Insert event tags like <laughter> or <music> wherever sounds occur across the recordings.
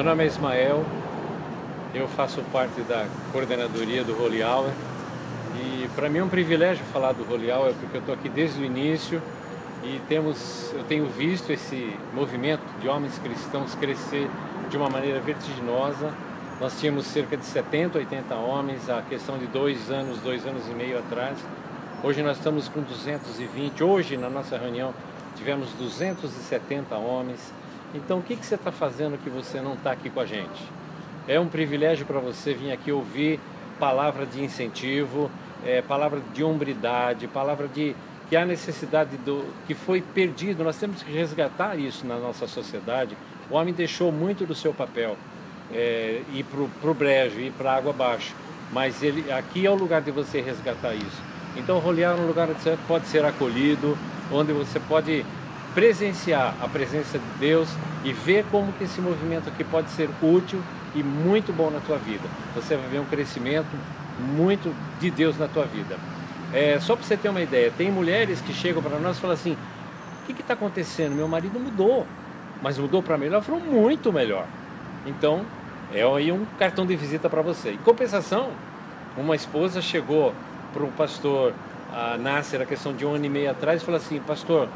Meu nome é Ismael, eu faço parte da coordenadoria do Holy Hour e para mim é um privilégio falar do Holy Hour porque eu estou aqui desde o início e temos, eu tenho visto esse movimento de homens cristãos crescer de uma maneira vertiginosa. Nós tínhamos cerca de 70, 80 homens a questão de dois anos, dois anos e meio atrás. Hoje nós estamos com 220. Hoje, na nossa reunião, tivemos 270 homens então, o que, que você está fazendo que você não está aqui com a gente? É um privilégio para você vir aqui ouvir palavra de incentivo, é, palavra de hombridade, palavra de que há necessidade do que foi perdido. Nós temos que resgatar isso na nossa sociedade. O homem deixou muito do seu papel é, ir para o brejo, ir para a água abaixo. Mas ele, aqui é o lugar de você resgatar isso. Então, rolear é um lugar onde você pode ser acolhido, onde você pode presenciar a presença de Deus e ver como que esse movimento aqui pode ser útil e muito bom na tua vida. Você vai ver um crescimento muito de Deus na tua vida. É, só para você ter uma ideia, tem mulheres que chegam para nós e falam assim: o que está acontecendo? Meu marido mudou, mas mudou para melhor, falou muito melhor. Então, é aí um cartão de visita para você. Em compensação, uma esposa chegou para o pastor a Nasser, a questão de um ano e meio atrás, e falou assim: Pastor,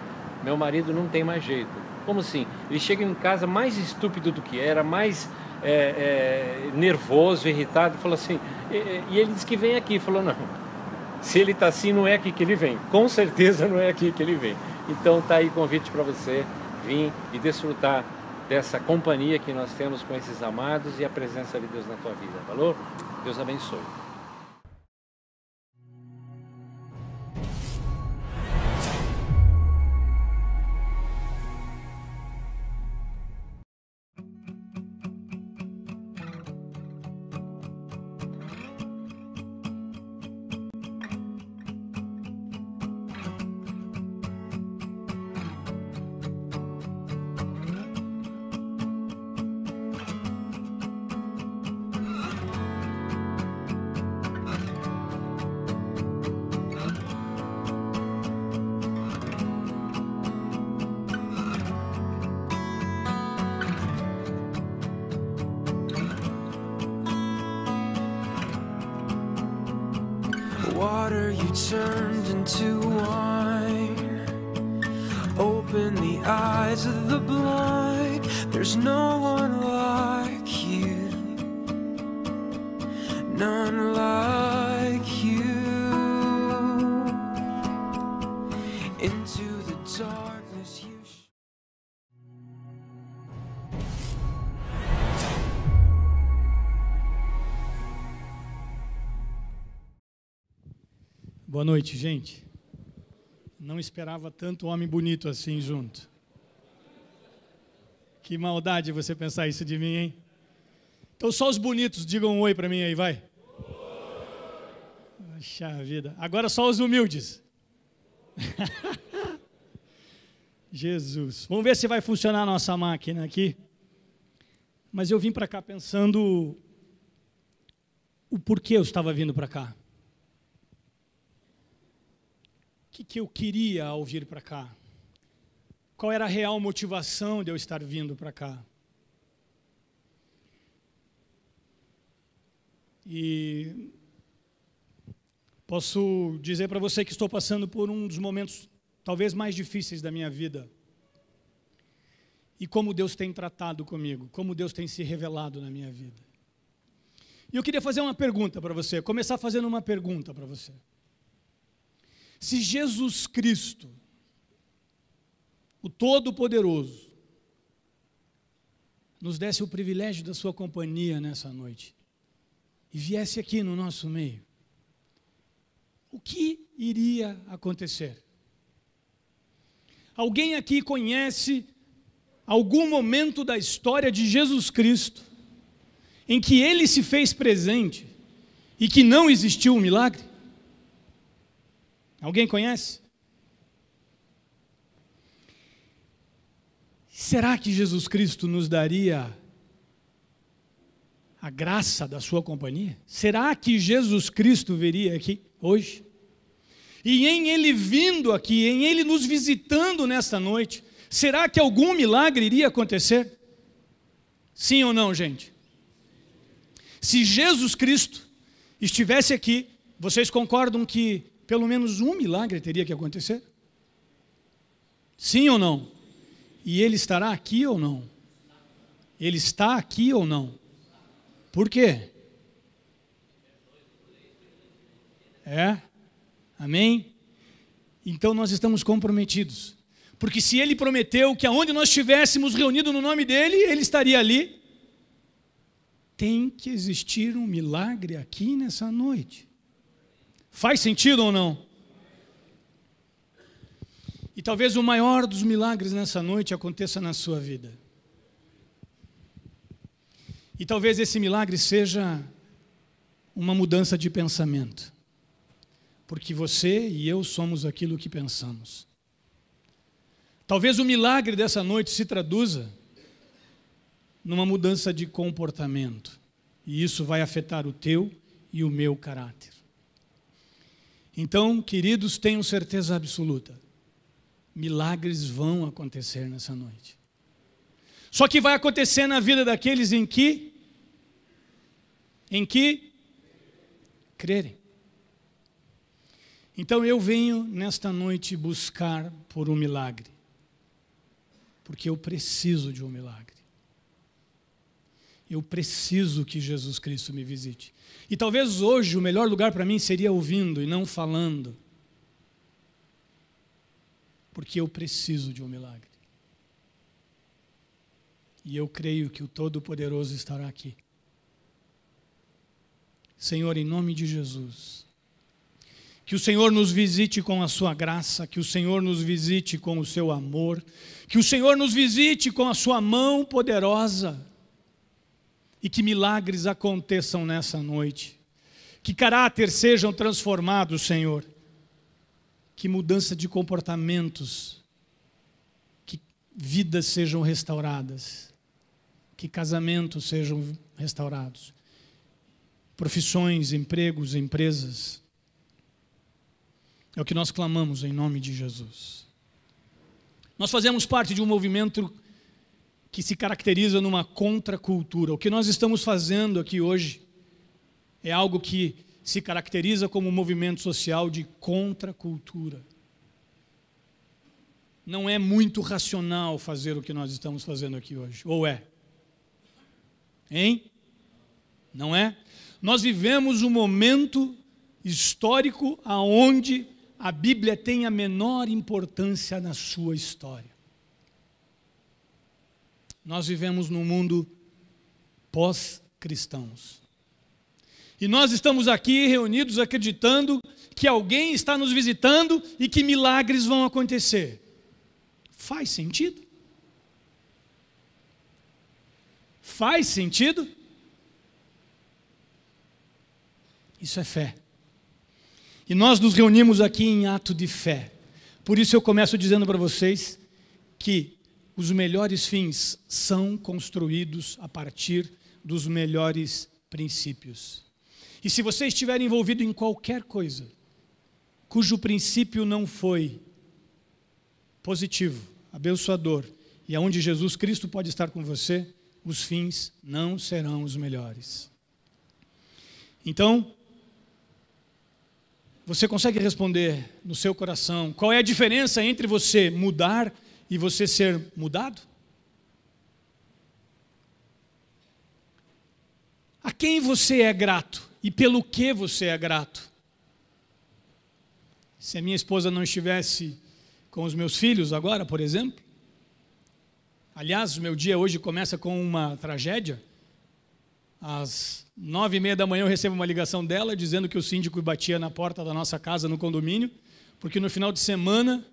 meu marido não tem mais jeito. Como assim? Ele chega em casa mais estúpido do que era, mais é, é, nervoso, irritado, falou assim. E, e, ele disse que vem aqui. Falou, não. Se ele está assim, não é aqui que ele vem. Com certeza não é aqui que ele vem. Então tá aí convite para você vir e desfrutar dessa companhia que nós temos com esses amados e a presença de Deus na tua vida. Falou? Deus abençoe. into the darkness you Boa noite, gente. Não esperava tanto homem bonito assim junto. Que maldade você pensar isso de mim, hein? Então só os bonitos digam um oi para mim aí, vai. Poxa vida. Agora só os humildes. <laughs> Jesus. Vamos ver se vai funcionar a nossa máquina aqui. Mas eu vim para cá pensando o porquê eu estava vindo para cá. O que, que eu queria ao vir para cá? Qual era a real motivação de eu estar vindo para cá? E Posso dizer para você que estou passando por um dos momentos talvez mais difíceis da minha vida. E como Deus tem tratado comigo, como Deus tem se revelado na minha vida. E eu queria fazer uma pergunta para você, começar fazendo uma pergunta para você. Se Jesus Cristo, o Todo-Poderoso, nos desse o privilégio da sua companhia nessa noite e viesse aqui no nosso meio, o que iria acontecer. Alguém aqui conhece algum momento da história de Jesus Cristo em que ele se fez presente e que não existiu um milagre? Alguém conhece? Será que Jesus Cristo nos daria a graça da sua companhia? Será que Jesus Cristo viria aqui hoje? E em Ele vindo aqui, em Ele nos visitando nesta noite, será que algum milagre iria acontecer? Sim ou não, gente? Se Jesus Cristo estivesse aqui, vocês concordam que pelo menos um milagre teria que acontecer? Sim ou não? E ele estará aqui ou não? Ele está aqui ou não? Por quê? É? Amém? Então nós estamos comprometidos. Porque se ele prometeu que aonde nós estivéssemos reunidos no nome dele, ele estaria ali. Tem que existir um milagre aqui nessa noite. Faz sentido ou não? E talvez o maior dos milagres nessa noite aconteça na sua vida. E talvez esse milagre seja uma mudança de pensamento. Porque você e eu somos aquilo que pensamos. Talvez o milagre dessa noite se traduza numa mudança de comportamento. E isso vai afetar o teu e o meu caráter. Então, queridos, tenho certeza absoluta: milagres vão acontecer nessa noite. Só que vai acontecer na vida daqueles em que em que crerem. Então eu venho nesta noite buscar por um milagre. Porque eu preciso de um milagre. Eu preciso que Jesus Cristo me visite. E talvez hoje o melhor lugar para mim seria ouvindo e não falando. Porque eu preciso de um milagre e eu creio que o Todo-Poderoso estará aqui. Senhor, em nome de Jesus, que o Senhor nos visite com a sua graça, que o Senhor nos visite com o seu amor, que o Senhor nos visite com a sua mão poderosa e que milagres aconteçam nessa noite. Que caráter sejam transformados, Senhor. Que mudança de comportamentos, que vidas sejam restauradas que casamentos sejam restaurados, profissões, empregos, empresas. É o que nós clamamos em nome de Jesus. Nós fazemos parte de um movimento que se caracteriza numa contracultura. O que nós estamos fazendo aqui hoje é algo que se caracteriza como um movimento social de contracultura. Não é muito racional fazer o que nós estamos fazendo aqui hoje, ou é? Hein? Não é? Nós vivemos um momento histórico aonde a Bíblia tem a menor importância na sua história. Nós vivemos num mundo pós-cristãos. E nós estamos aqui reunidos acreditando que alguém está nos visitando e que milagres vão acontecer. Faz sentido? Faz sentido? Isso é fé. E nós nos reunimos aqui em ato de fé. Por isso eu começo dizendo para vocês que os melhores fins são construídos a partir dos melhores princípios. E se você estiver envolvido em qualquer coisa cujo princípio não foi positivo, abençoador, e aonde Jesus Cristo pode estar com você, os fins não serão os melhores. Então, você consegue responder no seu coração qual é a diferença entre você mudar e você ser mudado? A quem você é grato e pelo que você é grato? Se a minha esposa não estivesse com os meus filhos agora, por exemplo, Aliás, meu dia hoje começa com uma tragédia. Às nove e meia da manhã eu recebo uma ligação dela dizendo que o síndico batia na porta da nossa casa no condomínio, porque no final de semana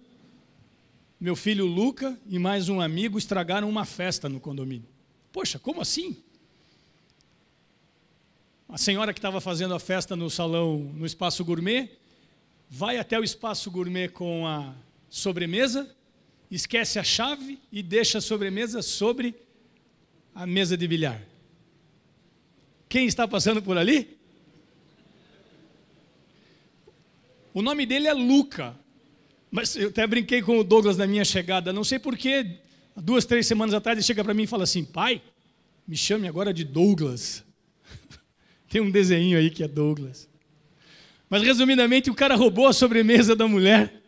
meu filho Luca e mais um amigo estragaram uma festa no condomínio. Poxa, como assim? A senhora que estava fazendo a festa no salão, no espaço gourmet, vai até o espaço gourmet com a sobremesa esquece a chave e deixa a sobremesa sobre a mesa de bilhar. Quem está passando por ali? O nome dele é Luca. Mas eu até brinquei com o Douglas na minha chegada. Não sei porquê, duas, três semanas atrás, ele chega para mim e fala assim: Pai, me chame agora de Douglas. <laughs> Tem um desenho aí que é Douglas. Mas resumidamente, o cara roubou a sobremesa da mulher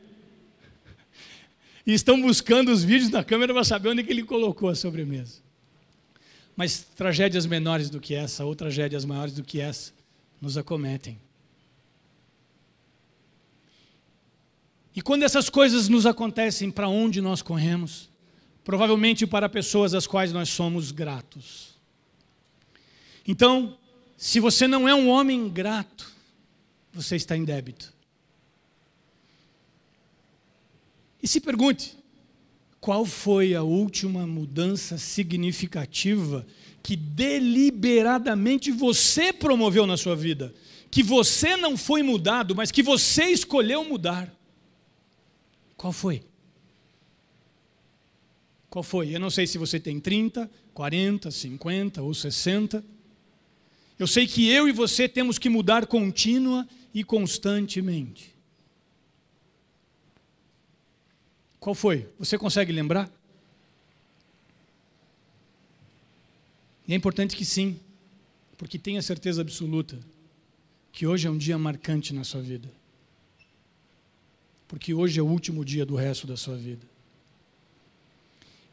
e estão buscando os vídeos na câmera para saber onde que ele colocou a sobremesa. Mas tragédias menores do que essa, ou tragédias maiores do que essa, nos acometem. E quando essas coisas nos acontecem, para onde nós corremos? Provavelmente para pessoas às quais nós somos gratos. Então, se você não é um homem grato, você está em débito. E se pergunte: qual foi a última mudança significativa que deliberadamente você promoveu na sua vida? Que você não foi mudado, mas que você escolheu mudar? Qual foi? Qual foi? Eu não sei se você tem 30, 40, 50 ou 60. Eu sei que eu e você temos que mudar contínua e constantemente. Qual foi? Você consegue lembrar? E é importante que sim, porque tenha certeza absoluta que hoje é um dia marcante na sua vida. Porque hoje é o último dia do resto da sua vida.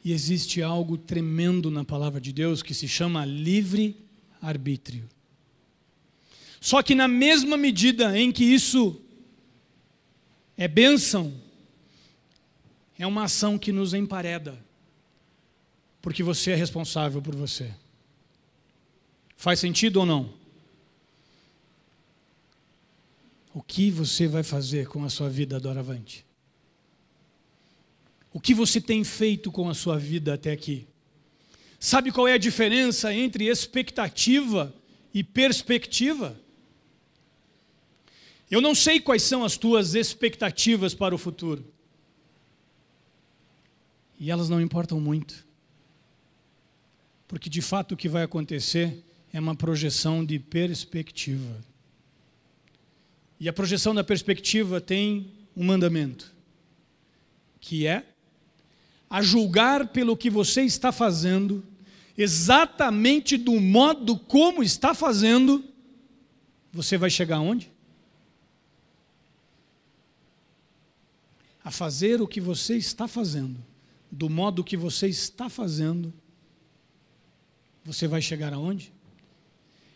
E existe algo tremendo na palavra de Deus que se chama livre arbítrio. Só que na mesma medida em que isso é bênção, é uma ação que nos empareda, porque você é responsável por você. Faz sentido ou não? O que você vai fazer com a sua vida doravante? O que você tem feito com a sua vida até aqui? Sabe qual é a diferença entre expectativa e perspectiva? Eu não sei quais são as tuas expectativas para o futuro. E elas não importam muito. Porque de fato o que vai acontecer é uma projeção de perspectiva. E a projeção da perspectiva tem um mandamento, que é a julgar pelo que você está fazendo, exatamente do modo como está fazendo, você vai chegar aonde? A fazer o que você está fazendo do modo que você está fazendo, você vai chegar aonde?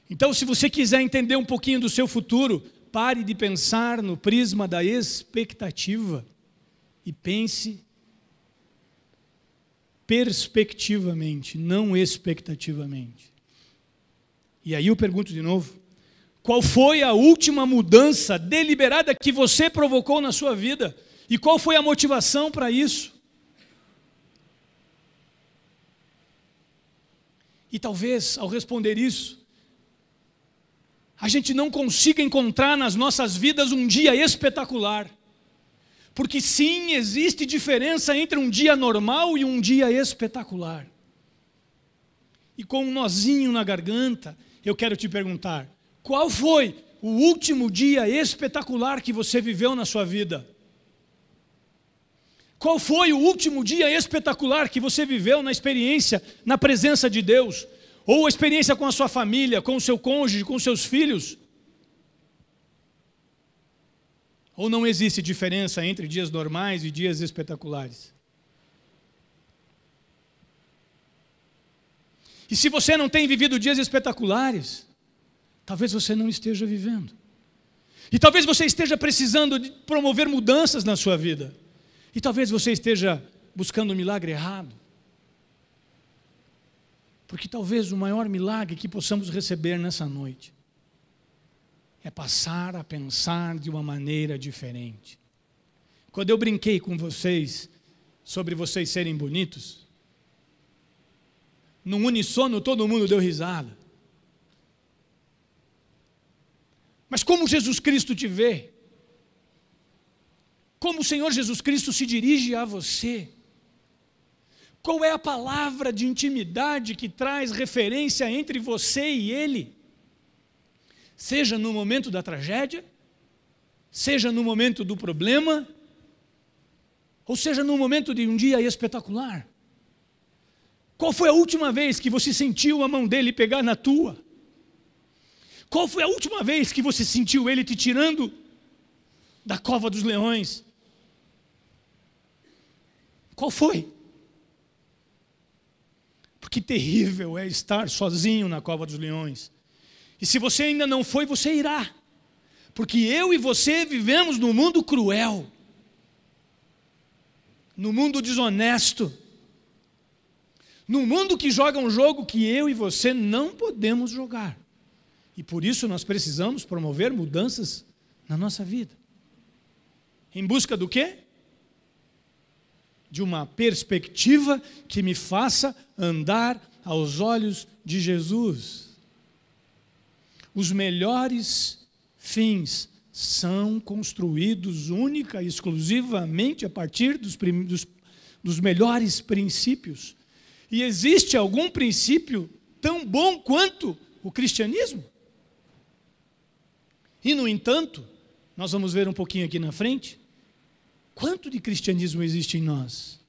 Então, se você quiser entender um pouquinho do seu futuro, pare de pensar no prisma da expectativa e pense perspectivamente, não expectativamente. E aí eu pergunto de novo: qual foi a última mudança deliberada que você provocou na sua vida? E qual foi a motivação para isso? E talvez, ao responder isso, a gente não consiga encontrar nas nossas vidas um dia espetacular. Porque sim, existe diferença entre um dia normal e um dia espetacular. E com um nozinho na garganta, eu quero te perguntar: qual foi o último dia espetacular que você viveu na sua vida? Qual foi o último dia espetacular que você viveu na experiência, na presença de Deus? Ou a experiência com a sua família, com o seu cônjuge, com os seus filhos? Ou não existe diferença entre dias normais e dias espetaculares? E se você não tem vivido dias espetaculares, talvez você não esteja vivendo. E talvez você esteja precisando de promover mudanças na sua vida. E talvez você esteja buscando o um milagre errado. Porque talvez o maior milagre que possamos receber nessa noite é passar a pensar de uma maneira diferente. Quando eu brinquei com vocês sobre vocês serem bonitos, num unissono todo mundo deu risada. Mas como Jesus Cristo te vê? como o Senhor Jesus Cristo se dirige a você. Qual é a palavra de intimidade que traz referência entre você e Ele? Seja no momento da tragédia, seja no momento do problema, ou seja no momento de um dia espetacular. Qual foi a última vez que você sentiu a mão dele pegar na tua? Qual foi a última vez que você sentiu ele te tirando da cova dos leões? Qual foi? Porque terrível é estar sozinho na cova dos leões. E se você ainda não foi, você irá. Porque eu e você vivemos num mundo cruel, num mundo desonesto, num mundo que joga um jogo que eu e você não podemos jogar. E por isso nós precisamos promover mudanças na nossa vida. Em busca do quê? de uma perspectiva que me faça andar aos olhos de Jesus. Os melhores fins são construídos única e exclusivamente a partir dos, dos, dos melhores princípios. E existe algum princípio tão bom quanto o cristianismo? E, no entanto, nós vamos ver um pouquinho aqui na frente, Quanto de cristianismo existe em nós?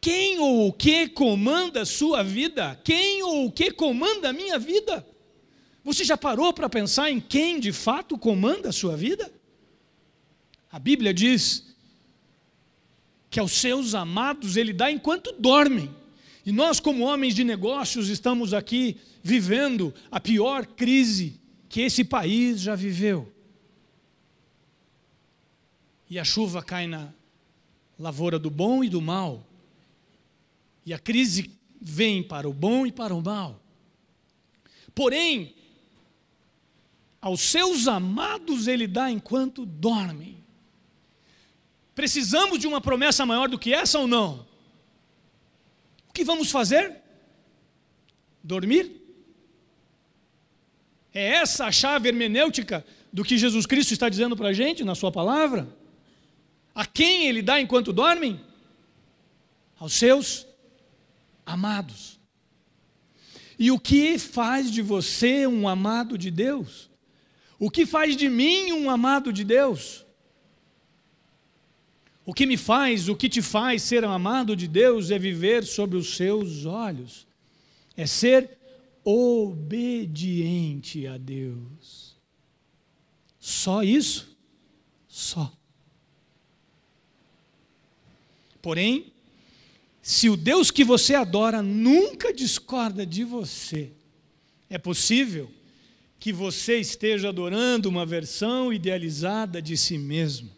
Quem ou o que comanda a sua vida? Quem ou o que comanda a minha vida? Você já parou para pensar em quem de fato comanda a sua vida? A Bíblia diz que aos seus amados ele dá enquanto dormem. E nós, como homens de negócios, estamos aqui vivendo a pior crise que esse país já viveu e a chuva cai na lavoura do bom e do mal, e a crise vem para o bom e para o mal. Porém, aos seus amados ele dá enquanto dormem. Precisamos de uma promessa maior do que essa ou não? O que vamos fazer? Dormir? É essa a chave hermenêutica do que Jesus Cristo está dizendo para a gente na Sua palavra? A quem ele dá enquanto dormem? Aos seus amados. E o que faz de você um amado de Deus? O que faz de mim um amado de Deus? O que me faz, o que te faz ser um amado de Deus é viver sob os seus olhos, é ser obediente a Deus. Só isso? Só. Porém, se o Deus que você adora nunca discorda de você, é possível que você esteja adorando uma versão idealizada de si mesmo.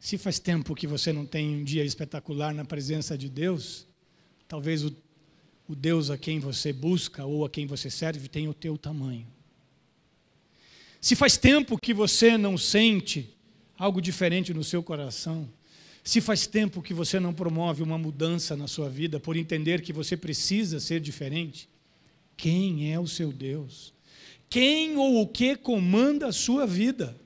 Se faz tempo que você não tem um dia espetacular na presença de Deus, talvez o, o Deus a quem você busca ou a quem você serve tenha o teu tamanho. Se faz tempo que você não sente algo diferente no seu coração, se faz tempo que você não promove uma mudança na sua vida por entender que você precisa ser diferente, quem é o seu Deus? Quem ou o que comanda a sua vida?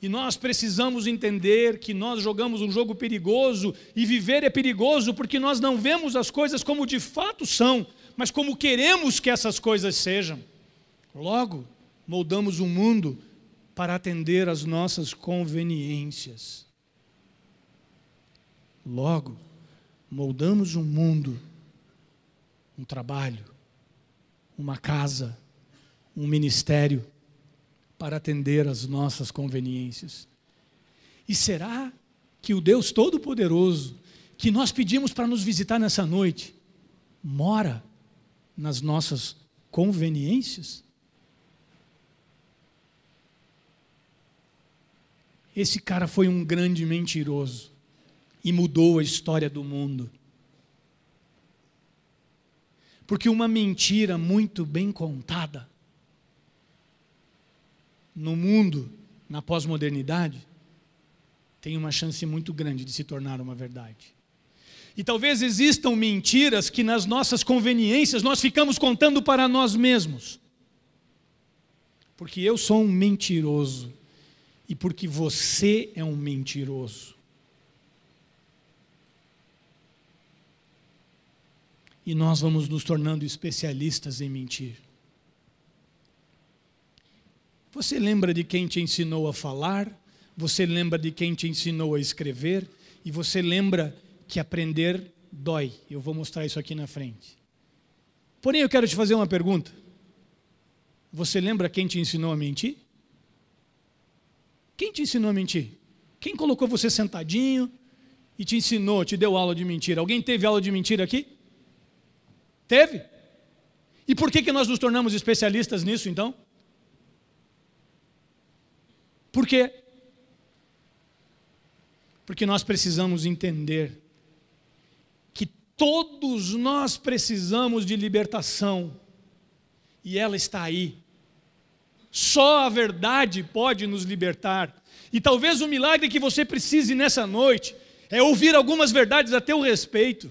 E nós precisamos entender que nós jogamos um jogo perigoso e viver é perigoso porque nós não vemos as coisas como de fato são, mas como queremos que essas coisas sejam. Logo, moldamos um mundo para atender às nossas conveniências. Logo, moldamos um mundo, um trabalho, uma casa, um ministério para atender às nossas conveniências. E será que o Deus Todo-Poderoso, que nós pedimos para nos visitar nessa noite, mora nas nossas conveniências? Esse cara foi um grande mentiroso e mudou a história do mundo. Porque uma mentira muito bem contada no mundo, na pós-modernidade, tem uma chance muito grande de se tornar uma verdade. E talvez existam mentiras que, nas nossas conveniências, nós ficamos contando para nós mesmos. Porque eu sou um mentiroso e porque você é um mentiroso. E nós vamos nos tornando especialistas em mentir. Você lembra de quem te ensinou a falar? Você lembra de quem te ensinou a escrever? E você lembra que aprender dói. Eu vou mostrar isso aqui na frente. Porém, eu quero te fazer uma pergunta. Você lembra quem te ensinou a mentir? Quem te ensinou a mentir? Quem colocou você sentadinho e te ensinou, te deu aula de mentira? Alguém teve aula de mentira aqui? Teve? E por que, que nós nos tornamos especialistas nisso então? Por quê? Porque nós precisamos entender que todos nós precisamos de libertação e ela está aí, só a verdade pode nos libertar. E talvez o milagre que você precise nessa noite é ouvir algumas verdades a teu respeito.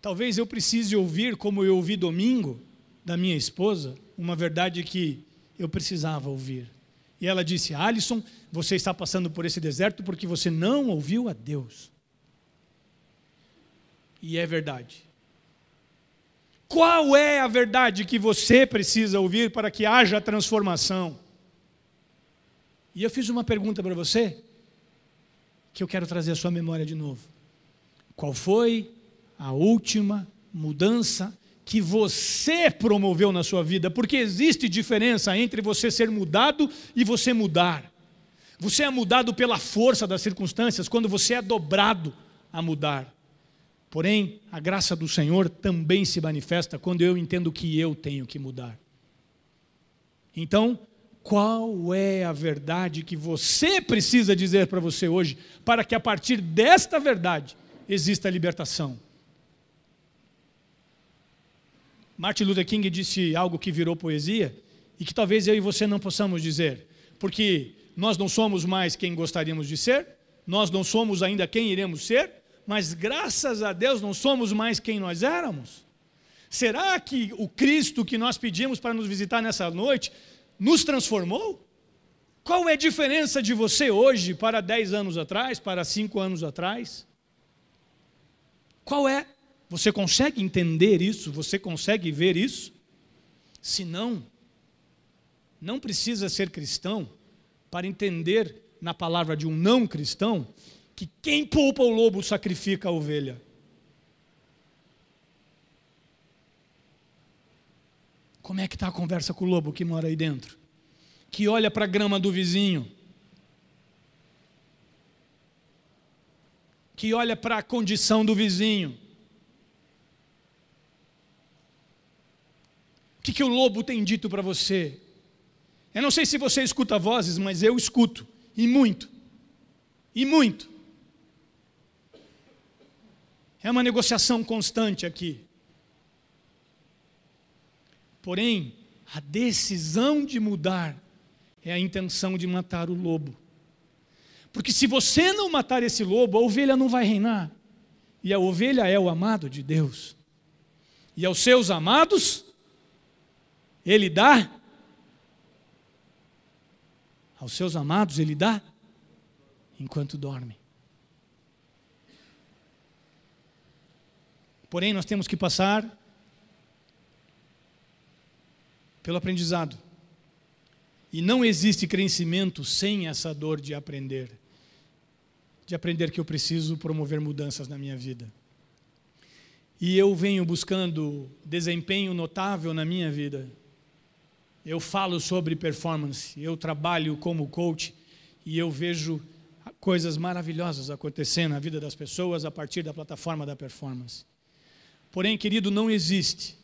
Talvez eu precise ouvir, como eu ouvi domingo da minha esposa, uma verdade que eu precisava ouvir. E ela disse: Alisson, você está passando por esse deserto porque você não ouviu a Deus. E é verdade. Qual é a verdade que você precisa ouvir para que haja transformação? E eu fiz uma pergunta para você que eu quero trazer à sua memória de novo. Qual foi a última mudança que você promoveu na sua vida? Porque existe diferença entre você ser mudado e você mudar. Você é mudado pela força das circunstâncias quando você é dobrado a mudar. Porém, a graça do Senhor também se manifesta quando eu entendo que eu tenho que mudar. Então, qual é a verdade que você precisa dizer para você hoje, para que a partir desta verdade exista a libertação? Martin Luther King disse algo que virou poesia e que talvez eu e você não possamos dizer, porque nós não somos mais quem gostaríamos de ser, nós não somos ainda quem iremos ser, mas graças a Deus não somos mais quem nós éramos? Será que o Cristo que nós pedimos para nos visitar nessa noite nos transformou? Qual é a diferença de você hoje para 10 anos atrás, para 5 anos atrás? Qual é? Você consegue entender isso? Você consegue ver isso? Se não, não precisa ser cristão para entender na palavra de um não cristão que quem poupa o lobo sacrifica a ovelha. Como é que está a conversa com o lobo que mora aí dentro? Que olha para a grama do vizinho, que olha para a condição do vizinho. O que, que o lobo tem dito para você? Eu não sei se você escuta vozes, mas eu escuto, e muito, e muito. É uma negociação constante aqui. Porém, a decisão de mudar é a intenção de matar o lobo. Porque se você não matar esse lobo, a ovelha não vai reinar. E a ovelha é o amado de Deus. E aos seus amados, ele dá. Aos seus amados, ele dá enquanto dorme. Porém, nós temos que passar pelo aprendizado. E não existe crescimento sem essa dor de aprender. De aprender que eu preciso promover mudanças na minha vida. E eu venho buscando desempenho notável na minha vida. Eu falo sobre performance, eu trabalho como coach e eu vejo coisas maravilhosas acontecendo na vida das pessoas a partir da plataforma da performance. Porém, querido, não existe,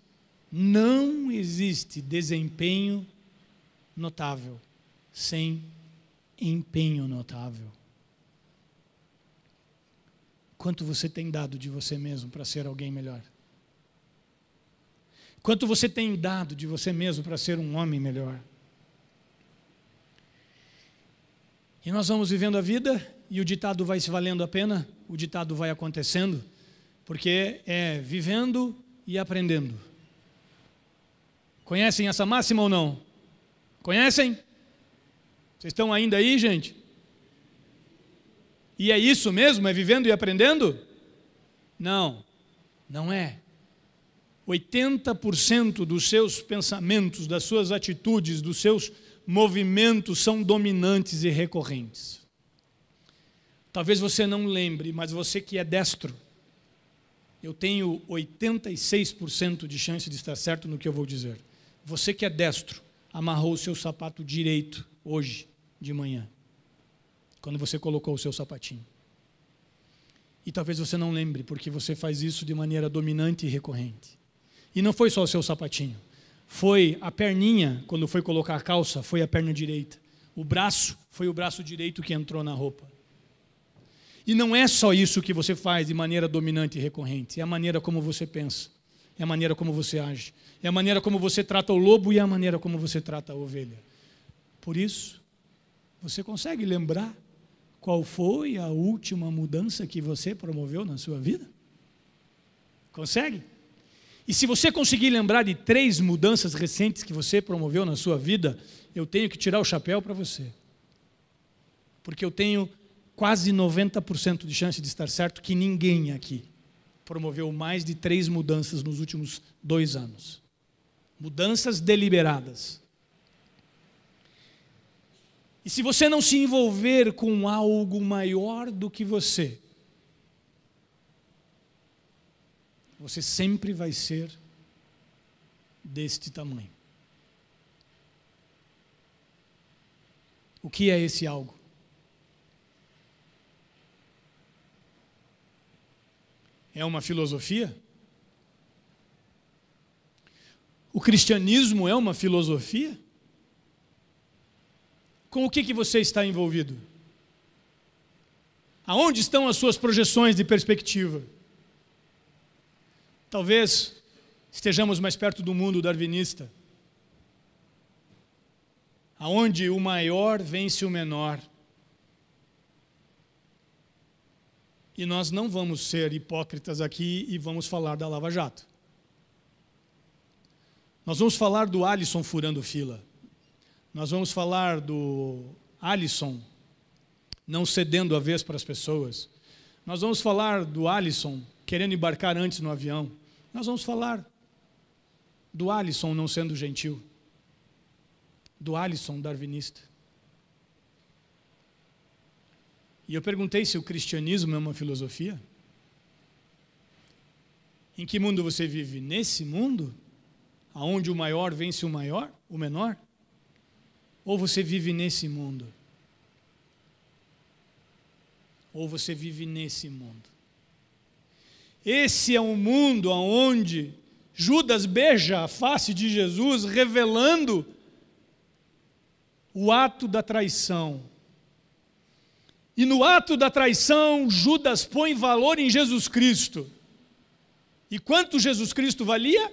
não existe desempenho notável sem empenho notável. Quanto você tem dado de você mesmo para ser alguém melhor? Quanto você tem dado de você mesmo para ser um homem melhor? E nós vamos vivendo a vida e o ditado vai se valendo a pena, o ditado vai acontecendo porque é vivendo e aprendendo. Conhecem essa máxima ou não? Conhecem? Vocês estão ainda aí, gente? E é isso mesmo? É vivendo e aprendendo? Não, não é. 80% dos seus pensamentos, das suas atitudes, dos seus movimentos são dominantes e recorrentes. Talvez você não lembre, mas você que é destro, eu tenho 86% de chance de estar certo no que eu vou dizer. Você que é destro, amarrou o seu sapato direito hoje de manhã, quando você colocou o seu sapatinho. E talvez você não lembre, porque você faz isso de maneira dominante e recorrente. E não foi só o seu sapatinho. Foi a perninha, quando foi colocar a calça, foi a perna direita. O braço foi o braço direito que entrou na roupa. E não é só isso que você faz de maneira dominante e recorrente, é a maneira como você pensa, é a maneira como você age, é a maneira como você trata o lobo e é a maneira como você trata a ovelha. Por isso, você consegue lembrar qual foi a última mudança que você promoveu na sua vida? Consegue? E se você conseguir lembrar de três mudanças recentes que você promoveu na sua vida, eu tenho que tirar o chapéu para você. Porque eu tenho quase 90% de chance de estar certo que ninguém aqui promoveu mais de três mudanças nos últimos dois anos. Mudanças deliberadas. E se você não se envolver com algo maior do que você, você sempre vai ser deste tamanho. O que é esse algo? é uma filosofia? O cristianismo é uma filosofia? Com o que, que você está envolvido? Aonde estão as suas projeções de perspectiva? Talvez estejamos mais perto do mundo darwinista, aonde o maior vence o menor. E nós não vamos ser hipócritas aqui e vamos falar da Lava Jato. Nós vamos falar do Alisson furando fila. Nós vamos falar do Alisson não cedendo a vez para as pessoas. Nós vamos falar do Alisson querendo embarcar antes no avião. Nós vamos falar do Alisson não sendo gentil. Do Alisson darwinista. E eu perguntei se o cristianismo é uma filosofia. Em que mundo você vive? Nesse mundo? Aonde o maior vence o maior, o menor? Ou você vive nesse mundo? Ou você vive nesse mundo? Esse é o um mundo aonde Judas beija a face de Jesus, revelando o ato da traição, e no ato da traição, Judas põe valor em Jesus Cristo. E quanto Jesus Cristo valia?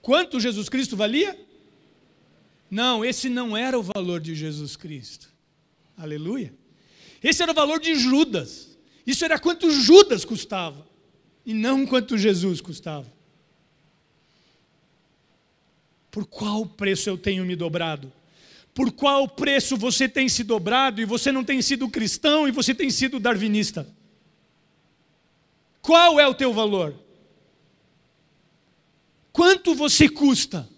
Quanto Jesus Cristo valia? Não, esse não era o valor de Jesus Cristo. Aleluia. Esse era o valor de Judas. Isso era quanto Judas custava e não quanto Jesus custava. Por qual preço eu tenho me dobrado? por qual preço você tem se dobrado e você não tem sido cristão e você tem sido darwinista. Qual é o teu valor? Quanto você custa?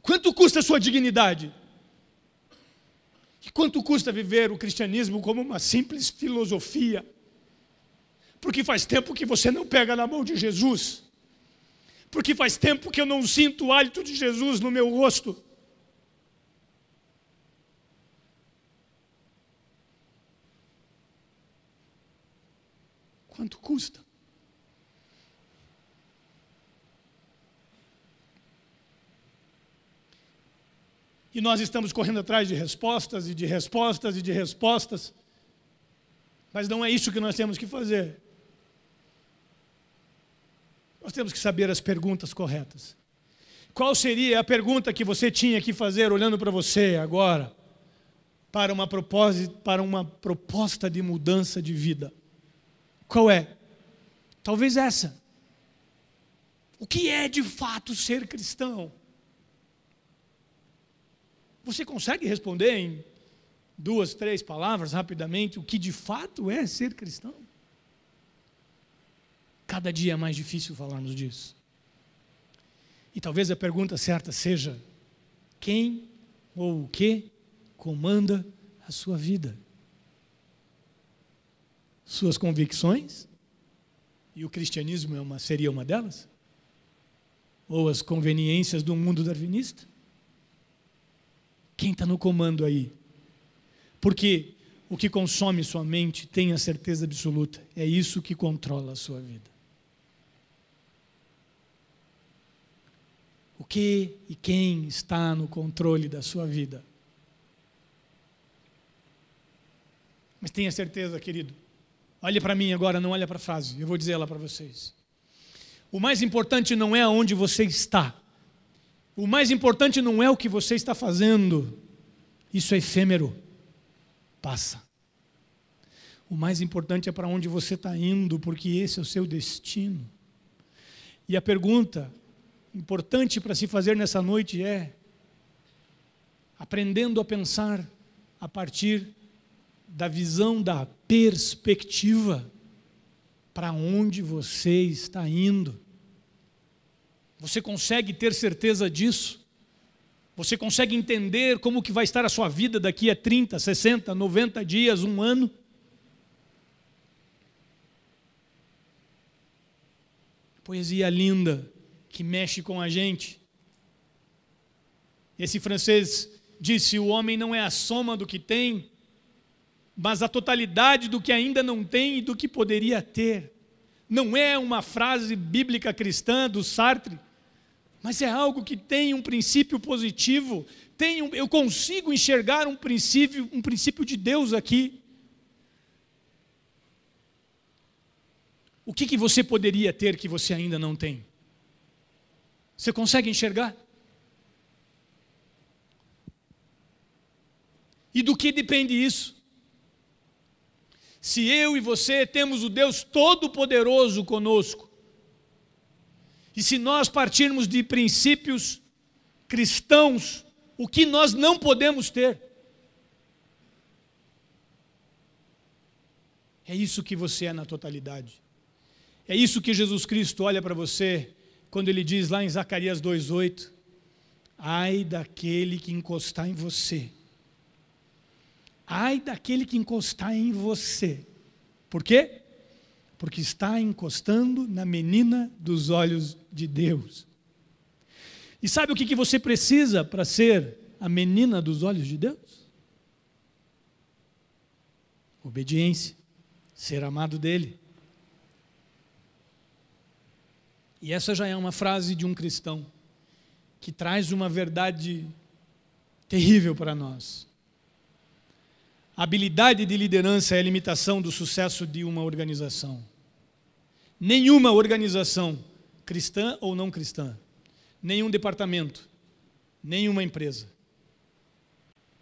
Quanto custa a sua dignidade? E quanto custa viver o cristianismo como uma simples filosofia? Porque faz tempo que você não pega na mão de Jesus. Porque faz tempo que eu não sinto o hálito de Jesus no meu rosto. Quanto custa? E nós estamos correndo atrás de respostas e de respostas e de respostas. Mas não é isso que nós temos que fazer. Nós temos que saber as perguntas corretas. Qual seria a pergunta que você tinha que fazer olhando para você agora, para uma, para uma proposta de mudança de vida? Qual é? Talvez essa. O que é de fato ser cristão? Você consegue responder em duas, três palavras rapidamente o que de fato é ser cristão? Cada dia é mais difícil falarmos disso. E talvez a pergunta certa seja: quem ou o que comanda a sua vida? suas convicções, e o cristianismo é uma, seria uma delas, ou as conveniências do mundo darwinista? Quem está no comando aí? Porque o que consome sua mente, tenha certeza absoluta, é isso que controla a sua vida. O que e quem está no controle da sua vida? Mas tenha certeza, querido, Olhe para mim agora, não olha para a frase, eu vou dizer ela para vocês. O mais importante não é onde você está. O mais importante não é o que você está fazendo. Isso é efêmero. Passa. O mais importante é para onde você está indo, porque esse é o seu destino. E a pergunta importante para se fazer nessa noite é: aprendendo a pensar a partir da visão da perspectiva para onde você está indo. Você consegue ter certeza disso? Você consegue entender como que vai estar a sua vida daqui a 30, 60, 90 dias, um ano? Poesia linda que mexe com a gente. Esse francês disse: o homem não é a soma do que tem, mas a totalidade do que ainda não tem e do que poderia ter. Não é uma frase bíblica cristã do Sartre, mas é algo que tem um princípio positivo. Tem um, eu consigo enxergar um princípio, um princípio de Deus aqui. O que, que você poderia ter que você ainda não tem? Você consegue enxergar? E do que depende isso? se eu e você temos o Deus Todo-Poderoso conosco, e se nós partirmos de princípios cristãos, o que nós não podemos ter? É isso que você é na totalidade. É isso que Jesus Cristo olha para você quando ele diz lá em Zacarias 2:8: Ai daquele que encostar em você Ai daquele que encostar em você. Por quê? Porque está encostando na menina dos olhos de Deus. E sabe o que, você precisa para ser a menina dos olhos de Deus? Obediência, ser amado dele. E essa já é uma frase de um cristão que traz uma verdade terrível para nós habilidade de liderança é a limitação do sucesso de uma organização. Nenhuma organização, cristã ou não cristã, nenhum departamento, nenhuma empresa,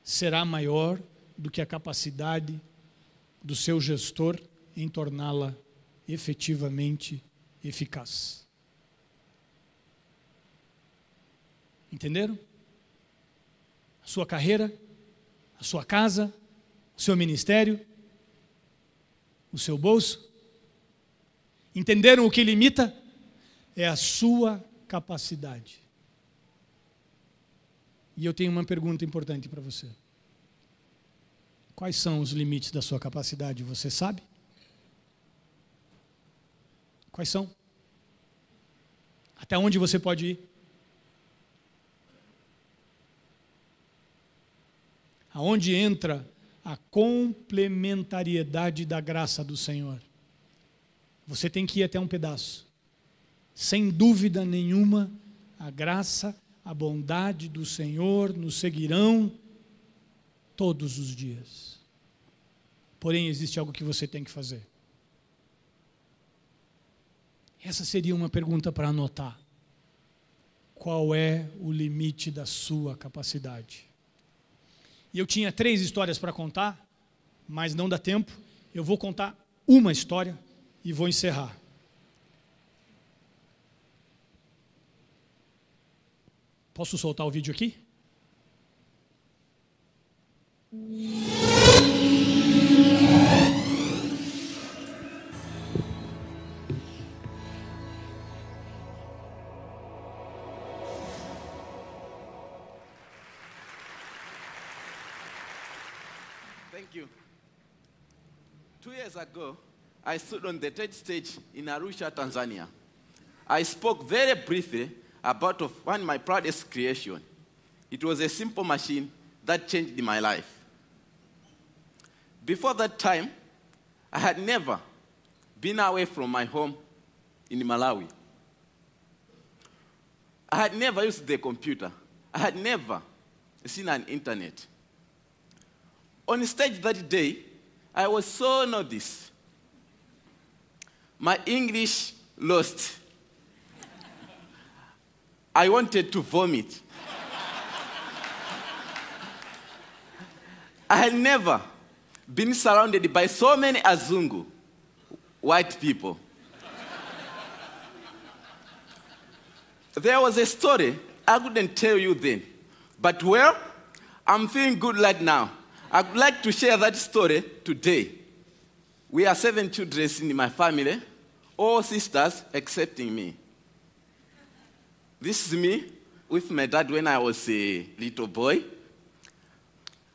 será maior do que a capacidade do seu gestor em torná-la efetivamente eficaz. Entenderam? A sua carreira, a sua casa, o seu ministério, o seu bolso? Entenderam o que limita? É a sua capacidade. E eu tenho uma pergunta importante para você. Quais são os limites da sua capacidade? Você sabe? Quais são? Até onde você pode ir? Aonde entra a complementariedade da graça do Senhor. Você tem que ir até um pedaço. Sem dúvida nenhuma, a graça, a bondade do Senhor nos seguirão todos os dias. Porém, existe algo que você tem que fazer. Essa seria uma pergunta para anotar. Qual é o limite da sua capacidade? e eu tinha três histórias para contar, mas não dá tempo. Eu vou contar uma história e vou encerrar. Posso soltar o vídeo aqui? years ago, I stood on the TED stage in Arusha, Tanzania. I spoke very briefly about of one of my proudest creation. It was a simple machine that changed my life. Before that time, I had never been away from my home in Malawi. I had never used the computer. I had never seen an internet. On stage that day, I was so nervous. My English lost. I wanted to vomit. I had never been surrounded by so many Azungu, white people. there was a story I couldn't tell you then, but well, I'm feeling good right now. I'd like to share that story today. We are seven children in my family, all sisters excepting me. This is me with my dad when I was a little boy.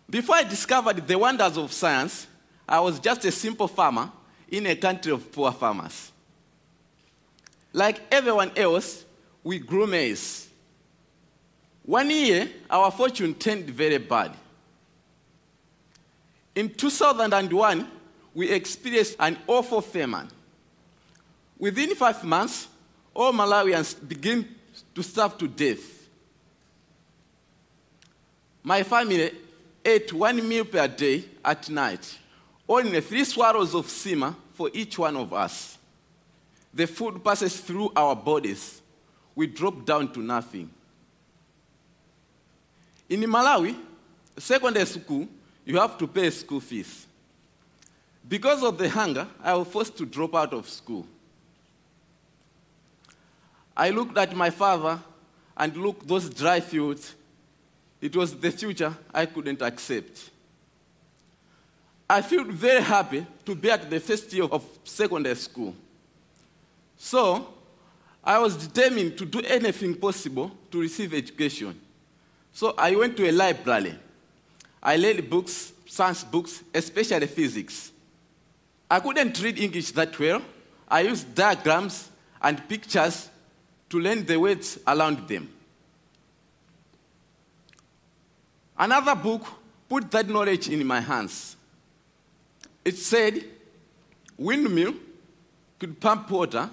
Before I discovered the wonders of science, I was just a simple farmer in a country of poor farmers. Like everyone else, we grew maize. One year, our fortune turned very bad. In 2001, we experienced an awful famine. Within five months, all Malawians began to starve to death. My family ate one meal per day at night, only three swallows of sima for each one of us. The food passes through our bodies. We drop down to nothing. In Malawi, secondary school you have to pay school fees. Because of the hunger, I was forced to drop out of school. I looked at my father and looked those dry fields. It was the future I couldn't accept. I felt very happy to be at the first year of secondary school. So I was determined to do anything possible to receive education. So I went to a library I learned books, science books, especially physics. I couldn't read English that well. I used diagrams and pictures to learn the words around them. Another book put that knowledge in my hands. It said windmill could pump water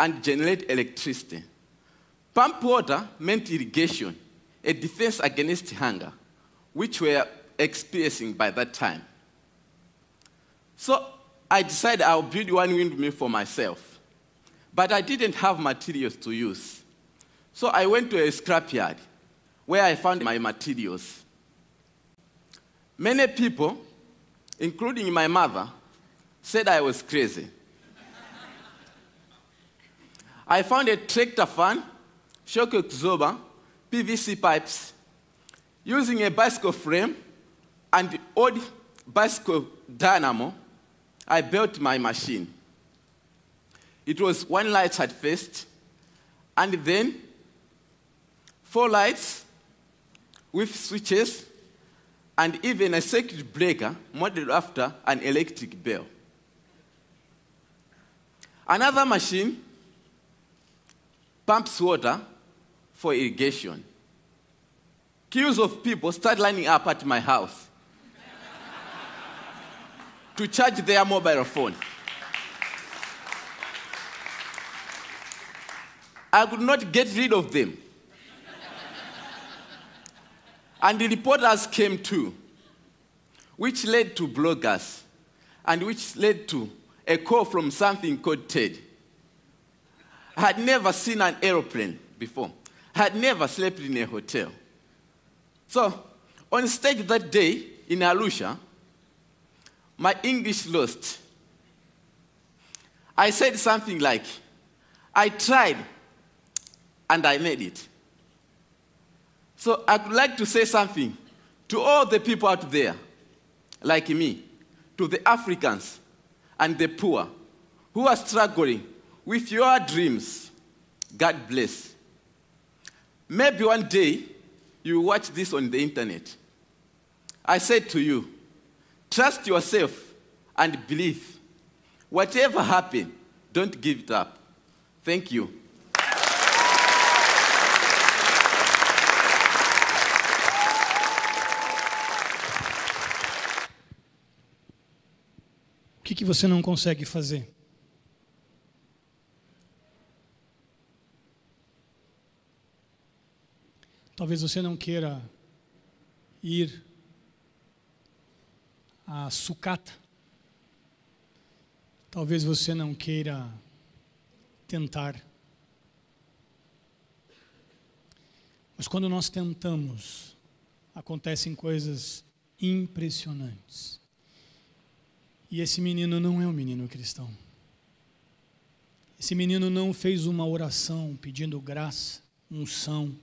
and generate electricity. Pump water meant irrigation, a defense against hunger which were experiencing by that time. So I decided I'll build one windmill for myself. But I didn't have materials to use. So I went to a scrapyard where I found my materials. Many people, including my mother, said I was crazy. I found a tractor fan, shock absorber, PVC pipes, using a bicycle frame and old bicycle dynamo, I built my machine. It was one light at first, and then four lights with switches, and even a circuit breaker modeled after an electric bell. Another machine pumps water for irrigation queues of people start lining up at my house to charge their mobile phone. I could not get rid of them. and the reporters came too, which led to bloggers, and which led to a call from something called TED. I had never seen an aeroplane before. I had never slept in a hotel. So, on stage that day in Arusha, my English lost. I said something like, I tried and I made it. So I would like to say something to all the people out there, like me, to the Africans and the poor who are struggling with your dreams. God bless. Maybe one day you watch this on the internet. I said to you, trust yourself and believe. Whatever happens, don't give it up. Thank you. O que, que você não consegue fazer? Talvez você não queira ir à sucata. Talvez você não queira tentar. Mas quando nós tentamos, acontecem coisas impressionantes. E esse menino não é um menino cristão. Esse menino não fez uma oração pedindo graça, unção.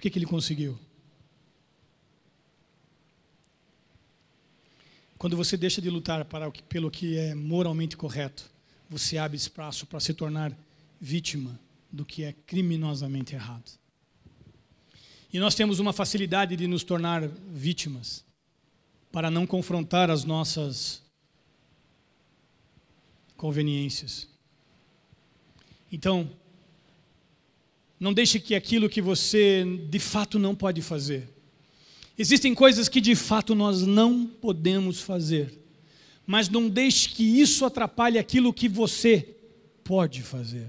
Por que, que ele conseguiu? Quando você deixa de lutar para que, pelo que é moralmente correto, você abre espaço para se tornar vítima do que é criminosamente errado. E nós temos uma facilidade de nos tornar vítimas para não confrontar as nossas conveniências. Então, não deixe que aquilo que você de fato não pode fazer. Existem coisas que de fato nós não podemos fazer, mas não deixe que isso atrapalhe aquilo que você pode fazer.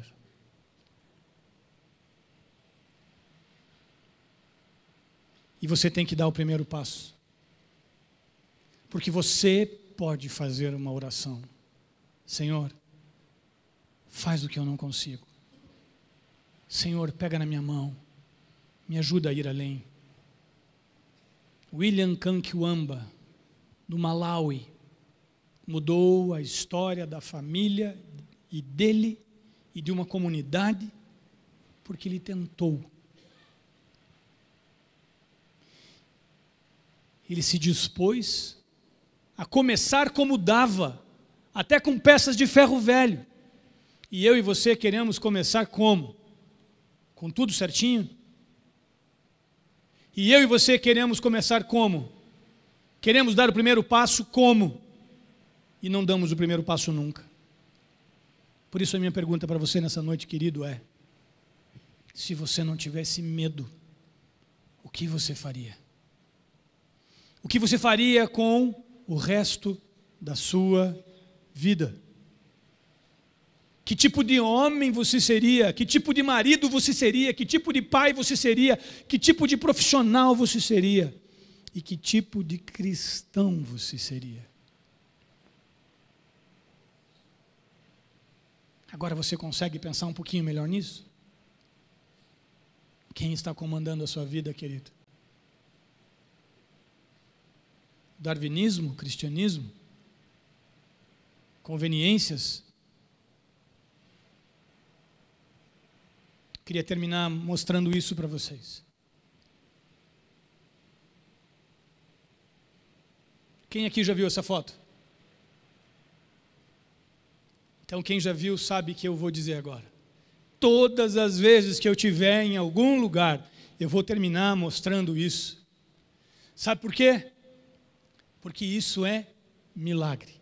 E você tem que dar o primeiro passo. Porque você pode fazer uma oração. Senhor, faz o que eu não consigo. Senhor, pega na minha mão, me ajuda a ir além. William Kankiwamba, do Malawi, mudou a história da família e dele e de uma comunidade porque ele tentou. Ele se dispôs a começar como dava, até com peças de ferro velho. E eu e você queremos começar como? com tudo certinho? E eu e você queremos começar como? Queremos dar o primeiro passo como? E não damos o primeiro passo nunca. Por isso a minha pergunta para você nessa noite, querido, é: se você não tivesse medo, o que você faria? O que você faria com o resto da sua vida? Que tipo de homem você seria? Que tipo de marido você seria? Que tipo de pai você seria? Que tipo de profissional você seria? E que tipo de cristão você seria? Agora você consegue pensar um pouquinho melhor nisso? Quem está comandando a sua vida, querido? Darwinismo, cristianismo, conveniências, Queria terminar mostrando isso para vocês. Quem aqui já viu essa foto? Então, quem já viu sabe que eu vou dizer agora. Todas as vezes que eu tiver em algum lugar, eu vou terminar mostrando isso. Sabe por quê? Porque isso é milagre.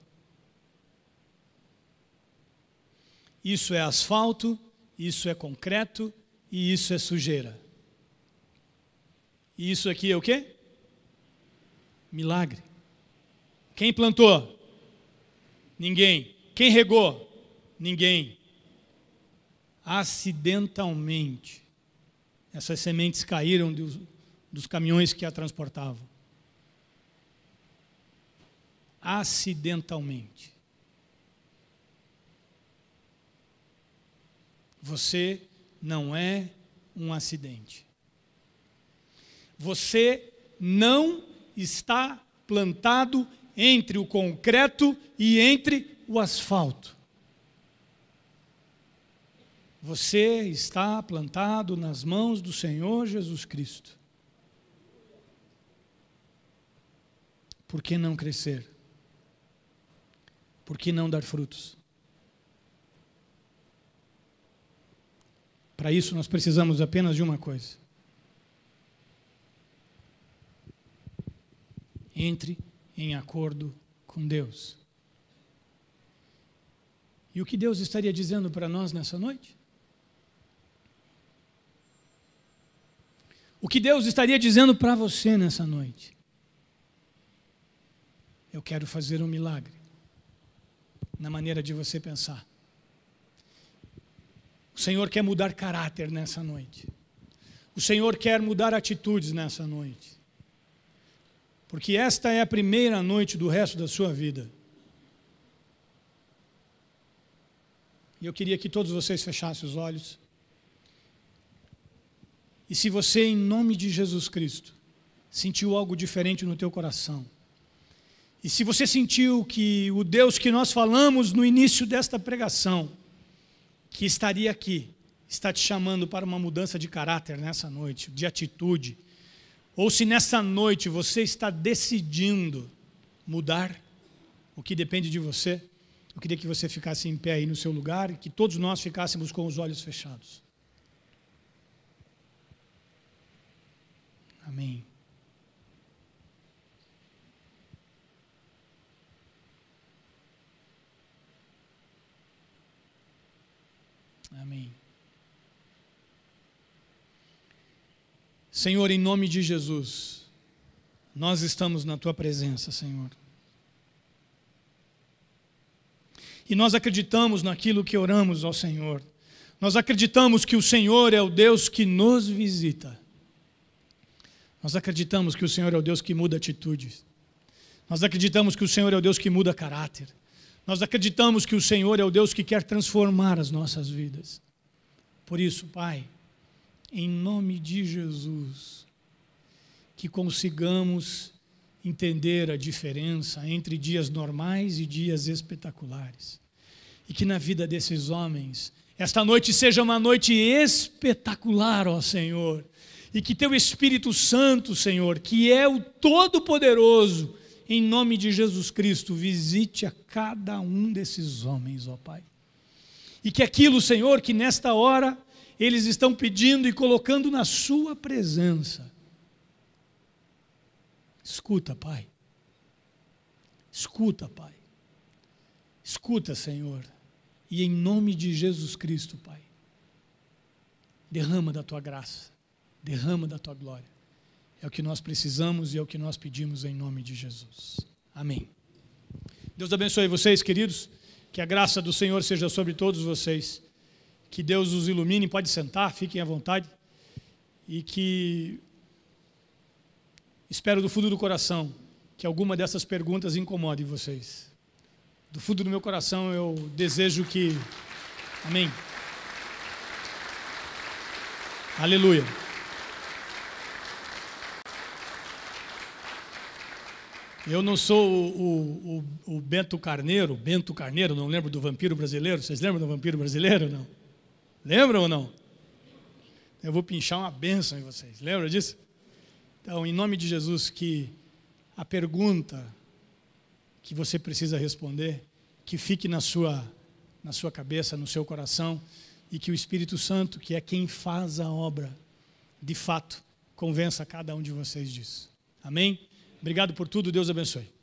Isso é asfalto isso é concreto e isso é sujeira. E isso aqui é o quê? Milagre. Quem plantou? Ninguém. Quem regou? Ninguém. Acidentalmente, essas sementes caíram dos, dos caminhões que a transportavam. Acidentalmente. Você não é um acidente. Você não está plantado entre o concreto e entre o asfalto. Você está plantado nas mãos do Senhor Jesus Cristo. Por que não crescer? Por que não dar frutos? Para isso, nós precisamos apenas de uma coisa: entre em acordo com Deus. E o que Deus estaria dizendo para nós nessa noite? O que Deus estaria dizendo para você nessa noite? Eu quero fazer um milagre na maneira de você pensar. O Senhor quer mudar caráter nessa noite. O Senhor quer mudar atitudes nessa noite. Porque esta é a primeira noite do resto da sua vida. E eu queria que todos vocês fechassem os olhos. E se você, em nome de Jesus Cristo, sentiu algo diferente no teu coração, e se você sentiu que o Deus que nós falamos no início desta pregação que estaria aqui está te chamando para uma mudança de caráter nessa noite, de atitude, ou se nessa noite você está decidindo mudar, o que depende de você, eu queria que você ficasse em pé aí no seu lugar e que todos nós ficássemos com os olhos fechados. Amém. Amém. Senhor, em nome de Jesus, nós estamos na tua presença, Senhor. E nós acreditamos naquilo que oramos ao Senhor. Nós acreditamos que o Senhor é o Deus que nos visita. Nós acreditamos que o Senhor é o Deus que muda atitudes. Nós acreditamos que o Senhor é o Deus que muda caráter. Nós acreditamos que o Senhor é o Deus que quer transformar as nossas vidas. Por isso, Pai, em nome de Jesus, que consigamos entender a diferença entre dias normais e dias espetaculares. E que na vida desses homens, esta noite seja uma noite espetacular, ó Senhor. E que teu Espírito Santo, Senhor, que é o Todo-Poderoso, em nome de Jesus Cristo, visite a cada um desses homens, ó Pai. E que aquilo, Senhor, que nesta hora eles estão pedindo e colocando na Sua presença. Escuta, Pai. Escuta, Pai. Escuta, Senhor. E em nome de Jesus Cristo, Pai, derrama da tua graça, derrama da tua glória. É o que nós precisamos e é o que nós pedimos em nome de Jesus. Amém. Deus abençoe vocês, queridos. Que a graça do Senhor seja sobre todos vocês. Que Deus os ilumine. Pode sentar, fiquem à vontade. E que espero do fundo do coração que alguma dessas perguntas incomode vocês. Do fundo do meu coração eu desejo que. Amém. Aleluia. Eu não sou o, o, o, Bento Carneiro, Bento Carneiro, não lembro do vampiro brasileiro. Vocês lembram do vampiro brasileiro? Não? Lembram ou não? Eu vou pinchar uma bênção em vocês. Lembra disso? Então, em nome de Jesus, que a pergunta que você precisa responder, que fique na sua, na sua cabeça, no seu coração, e que o Espírito Santo, que é quem faz a obra, de fato, convença cada um de vocês disso. Amém? Obrigado por tudo, Deus abençoe.